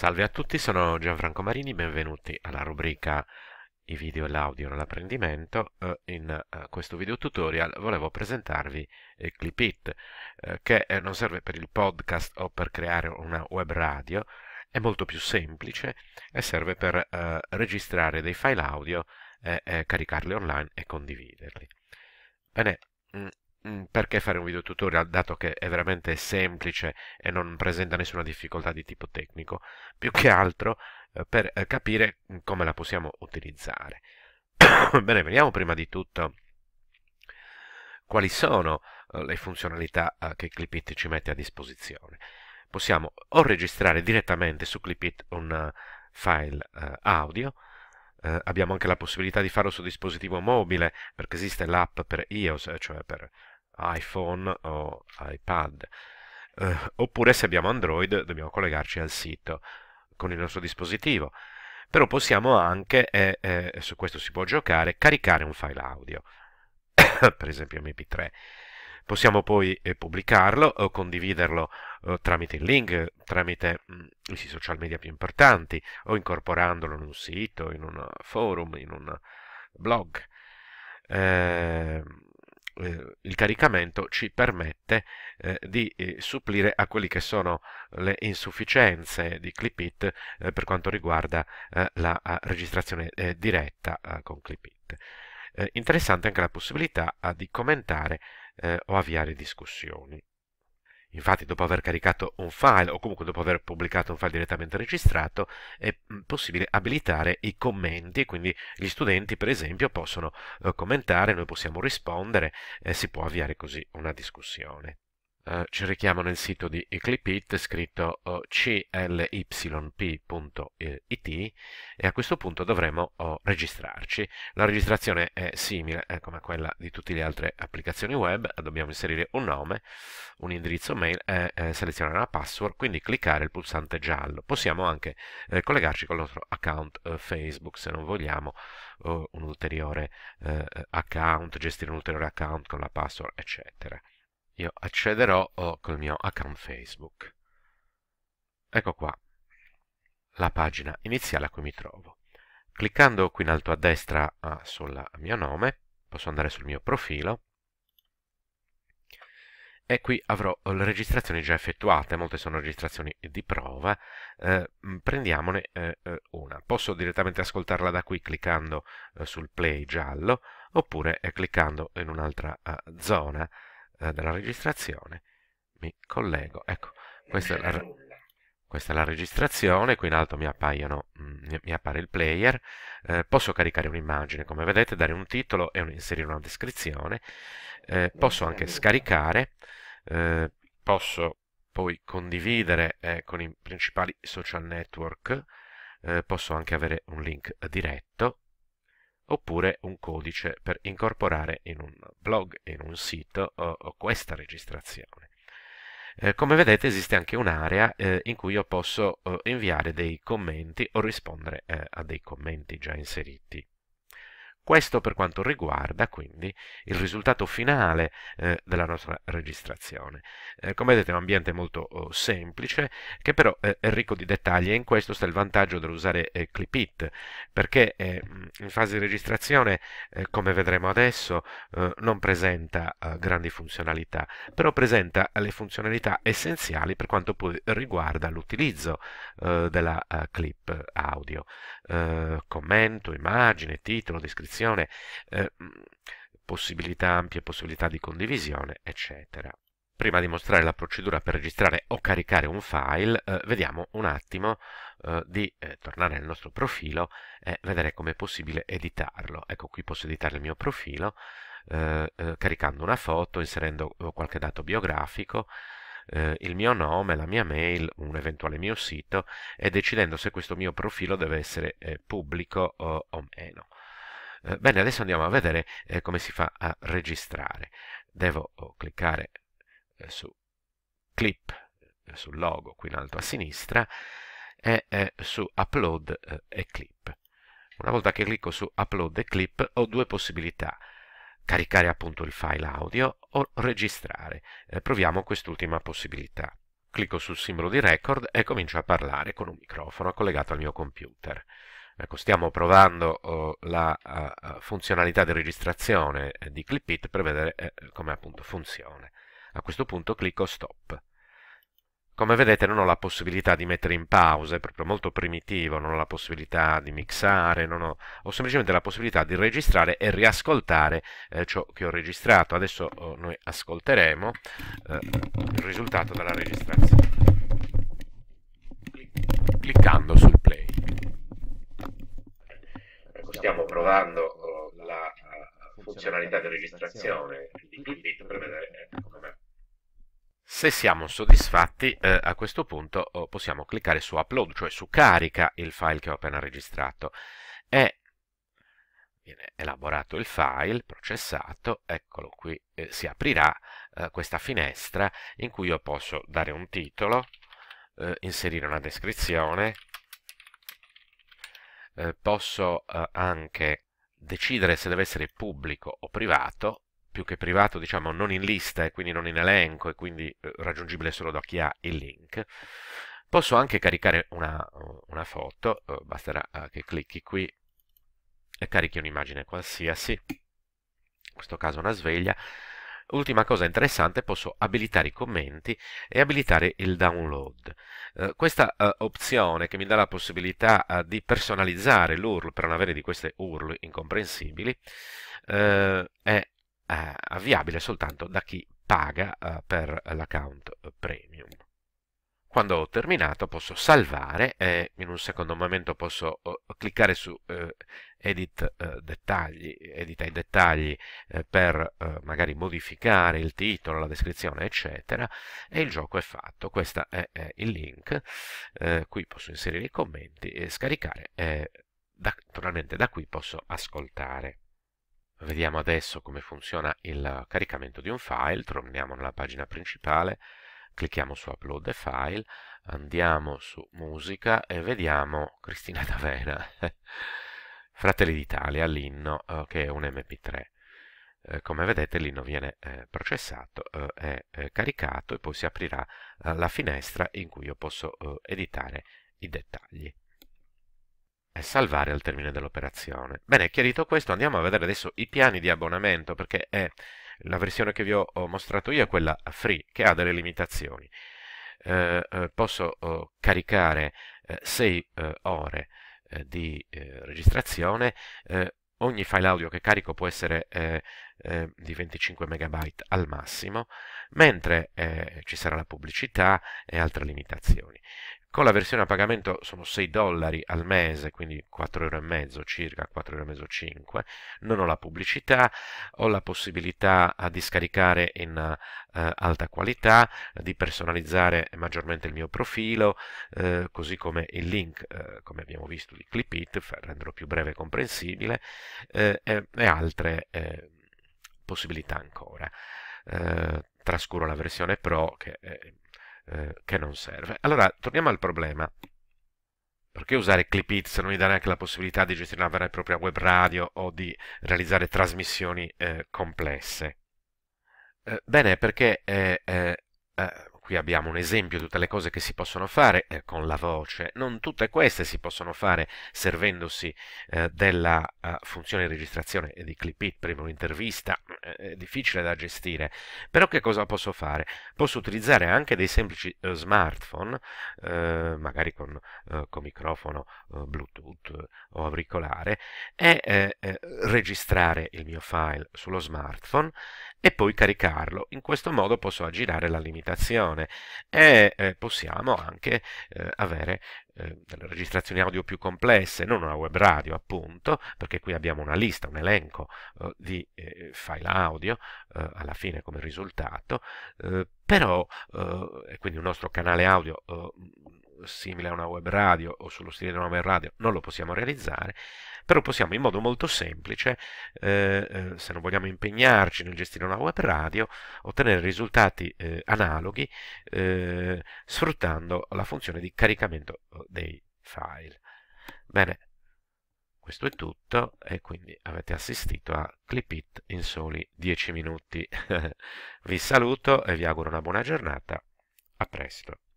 Salve a tutti, sono Gianfranco Marini, benvenuti alla rubrica i video e l'audio nell'apprendimento. Eh, in eh, questo video tutorial volevo presentarvi eh, Clipit, che non serve per il podcast o per creare una web radio, è molto più semplice e serve per registrare dei file audio, caricarli online e condividerli. Bene, mm, Mm, perché fare un video tutorial dato che è veramente semplice e non presenta nessuna difficoltà di tipo tecnico, più che altro eh, per eh, capire mm, come la possiamo utilizzare. Bene, vediamo prima di tutto quali sono eh, le funzionalità che Clipit ci mette a disposizione. Possiamo o registrare direttamente su Clipit un file audio, Uh, abbiamo anche la possibilità di farlo su dispositivo mobile perché esiste l'app per iOS, cioè per iPhone o iPad. Eh, oppure se abbiamo Android dobbiamo collegarci al sito con il nostro dispositivo. Però possiamo anche, e eh, eh, su questo si può giocare, caricare un file audio, per esempio MP3. Possiamo poi eh, pubblicarlo o condividerlo eh, tramite il link, tramite mh, mm, i social media più importanti o incorporandolo in un sito, in un forum, in un blog. Eh, eh, il caricamento ci permette eh, di eh, supplire a quelle che sono le insufficienze di Clipit eh, per quanto riguarda eh, la registrazione diretta con Clipit. interessante anche la possibilità di commentare o avviare discussioni. Infatti, dopo aver caricato un file o comunque dopo aver pubblicato un file direttamente registrato, è mm, possibile abilitare i commenti, quindi gli studenti, per esempio, possono eh, commentare, noi possiamo rispondere, e si può avviare così una discussione. Eh, ci richiamo nel sito di Eclipit scritto eh, clyp.it e a questo punto dovremo eh, registrarci. La registrazione è simile eh, come quella di tutte le altre applicazioni web, dobbiamo inserire un nome, un indirizzo mail e eh, selezionare una password, quindi cliccare il pulsante giallo. Possiamo anche collegarci con il nostro account Facebook se non vogliamo un ulteriore account, gestire un ulteriore account con la password, eccetera io accederò oh, col mio account Facebook. Ecco qua la pagina iniziale a cui mi trovo. Cliccando qui in alto a destra ah, sul mio nome, posso andare sul mio profilo e qui avrò oh, le registrazioni già effettuate, molte sono registrazioni di prova, eh, mm, prendiamone eh, eh, una. Posso direttamente ascoltarla da qui cliccando eh, sul play giallo oppure eh, cliccando in un'altra ah, zona eh, della registrazione mi collego ecco questa è la, questa è la registrazione qui in alto mi, appaiono, mh, mm, mi appare il player eh, posso caricare un'immagine come vedete dare un titolo e un, inserire una descrizione eh, posso anche scaricare eh, posso poi condividere eh, con i principali social network posso anche avere un link diretto oppure un codice per incorporare in un blog, in un sito questa registrazione. Eh, come vedete esiste anche un'area eh, in cui io posso eh, inviare dei commenti o rispondere a dei commenti già inseriti. Questo per quanto riguarda quindi il risultato finale eh, della nostra registrazione. Eh, come vedete è un ambiente molto oh, semplice che però eh, è ricco di dettagli e in questo sta il vantaggio dell'usare eh, Clipit perché eh, mm, in fase di registrazione eh, come vedremo adesso non presenta grandi funzionalità però presenta le funzionalità essenziali per quanto poi riguarda l'utilizzo della clip audio commento, immagine, titolo, descrizione comunicazione, eh, possibilità ampie, possibilità di condivisione, eccetera. Prima di mostrare la procedura per registrare o caricare un file, eh, vediamo un attimo eh, di eh, tornare nel nostro profilo e vedere come è possibile editarlo. Ecco, qui posso editare il mio profilo eh, eh, caricando una foto, inserendo qualche dato biografico, il mio nome, la mia mail, un eventuale mio sito e decidendo se questo mio profilo deve essere eh, pubblico o, o meno. Eh, bene adesso andiamo a vedere eh, come si fa a registrare devo oh, cliccare eh, su clip eh, sul logo qui in alto a sinistra e su upload e clip una volta che clicco su upload e clip ho due possibilità caricare appunto il file audio o registrare proviamo quest'ultima possibilità clicco sul simbolo di record e comincio a parlare con un microfono collegato al mio computer Ecco, stiamo provando oh, la uh, funzionalità di registrazione eh, di ClipIt per vedere eh, come appunto funziona. A questo punto clicco Stop. Come vedete non ho la possibilità di mettere in pausa, è proprio molto primitivo, non ho la possibilità di mixare, ho, ho, semplicemente la possibilità di registrare e riascoltare eh, ciò che ho registrato. Adesso oh, noi ascolteremo eh, il risultato della registrazione cliccando sul play stiamo provando eh, la eh, funzionalità di registrazione di Clipbit per vedere eh, com'è. Se siamo soddisfatti, eh, a questo punto oh, possiamo cliccare su upload, cioè su carica il file che ho appena registrato. E viene elaborato il file, processato, eccolo qui, eh, si aprirà eh, questa finestra in cui io posso dare un titolo, inserire una descrizione, eh, posso eh, anche decidere se deve essere pubblico o privato, più che privato diciamo non in lista e quindi non in elenco e quindi eh, raggiungibile solo da chi ha il link. Posso anche caricare una, una foto, eh, basterà eh, che clicchi qui e carichi un'immagine qualsiasi, in questo caso una sveglia, Ultima cosa interessante, posso abilitare i commenti e abilitare il download. Eh, questa eh, opzione che mi dà la possibilità eh, di personalizzare l'URL per non avere di queste URL incomprensibili eh, è eh, avviabile soltanto da chi paga eh, per l'account premium quando ho terminato posso salvare e in un secondo momento posso cliccare su eh, edit, eh, dettagli, edita i dettagli eh, per eh, magari modificare il titolo, la descrizione eccetera e il gioco è fatto, questo è, è, il link, eh, qui posso inserire i commenti e scaricare e da, naturalmente da qui posso ascoltare. Vediamo adesso come funziona il caricamento di un file, torniamo nella pagina principale, clicchiamo su upload e file, andiamo su musica e vediamo Cristina D'Avena, Fratelli d'Italia, l'inno eh, che è un mp3. Eh, come vedete l'inno viene eh, processato, è caricato e poi si aprirà la finestra in cui io posso editare i dettagli e salvare al termine dell'operazione. Bene, chiarito questo, andiamo a vedere adesso i piani di abbonamento perché è la versione che vi ho, mostrato io è quella free, che ha delle limitazioni. Eh, eh, posso oh, caricare 6 eh, eh, ore eh, di registrazione, ogni file audio che carico può essere di 25 MB al massimo, mentre ci sarà la pubblicità e altre limitazioni. Con la versione a pagamento sono 6 dollari al mese, quindi 4 euro e mezzo circa, 4 euro e mezzo 5. Non ho la pubblicità, ho la possibilità di scaricare in eh, alta qualità, di personalizzare maggiormente il mio profilo, eh, così come il link, eh, come abbiamo visto, di Clipit, per renderlo più breve e comprensibile, eh, e, e, altre eh, possibilità ancora. Eh, trascuro la versione Pro che è eh, che non serve. Allora, torniamo al problema. Perché usare Clipit se non mi dà neanche la possibilità di gestire una vera e propria web radio o di realizzare trasmissioni eh, complesse? Eh, bene, perché eh, eh, eh, qui abbiamo un esempio di tutte le cose che si possono fare eh, con la voce, non tutte queste si possono fare servendosi eh, della uh, funzione di registrazione di Clipit, prima un'intervista, è difficile da gestire. Però che cosa posso fare? Posso utilizzare anche dei semplici eh, smartphone, eh, magari con, eh, con microfono eh, Bluetooth eh, o auricolare, e eh, registrare il mio file sullo smartphone e poi caricarlo. In questo modo posso aggirare la limitazione e eh, possiamo anche eh, avere eh, delle registrazioni audio più complesse, non una web radio appunto, perché qui abbiamo una lista, un elenco eh, di eh, file audio eh, alla fine come risultato, però quindi un nostro canale audio simile a una web radio o sullo stile di una web radio non lo possiamo realizzare, però possiamo in modo molto semplice, eh, eh se non vogliamo impegnarci nel gestire una web radio, ottenere risultati eh, analoghi eh, sfruttando la funzione di caricamento eh, dei file. Bene, questo è tutto e quindi avete assistito a Clipit in soli 10 minuti. vi saluto e vi auguro una buona giornata. A presto.